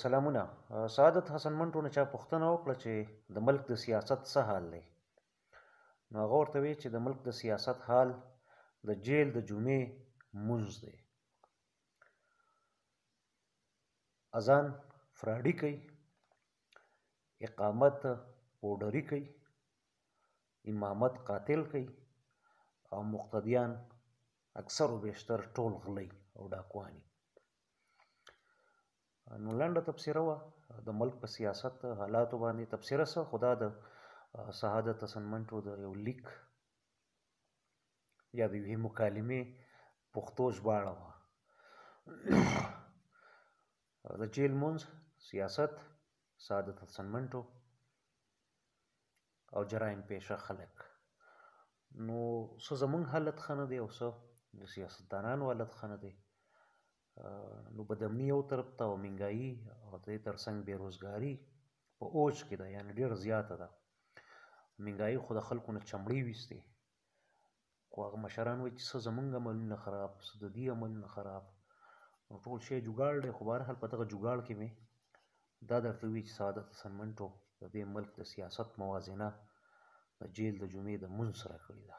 سلامونه سعادت حسن منټو نه چا پوښتنه وکړه چې د ملک د سیاست څه حال دی نو هغه ورته وی چې د ملک د سیاست حال د جیل د جمعې مونځ دی اذان فراډي کوي اقامت پوډري کوي امامت قاتل کوي او مقتدیان اکثر و بیشتر ټول غلي او ډاکو نو لنډه تبصره وه د ملک په سیاست حالاتو باندې تبصره سه خدا د سعادت حسن منټو د یو لیک یا د یوې مکالمې پښتو ژباړه وه د جیل مونځ سیاست سعادت حسن منټو او جرایم پیشه خلک نو څه زمونږ حالت ښه نه دی او څه د سیاستدانانو حالت ښه نه دی نو بدامني یو طرف ته او منګایي او د دې ترڅنګ بیروزګاري په اوج کې ده یعنی ډېر زیاته ده منګایي خو د خلکو نه چمړې ویستې خو هغه مشران وایي چې څه زمونږ عملونه خراب څه د دې عملونه خراب نو ټول شی جوګاړ دی خو بهرحال په دغه جوګاړ کې مې دا درته وي چې سعادت حسن منټو د دې ملک د سیاست موازنه د جیل د جمعې د مونځ سره کړې ده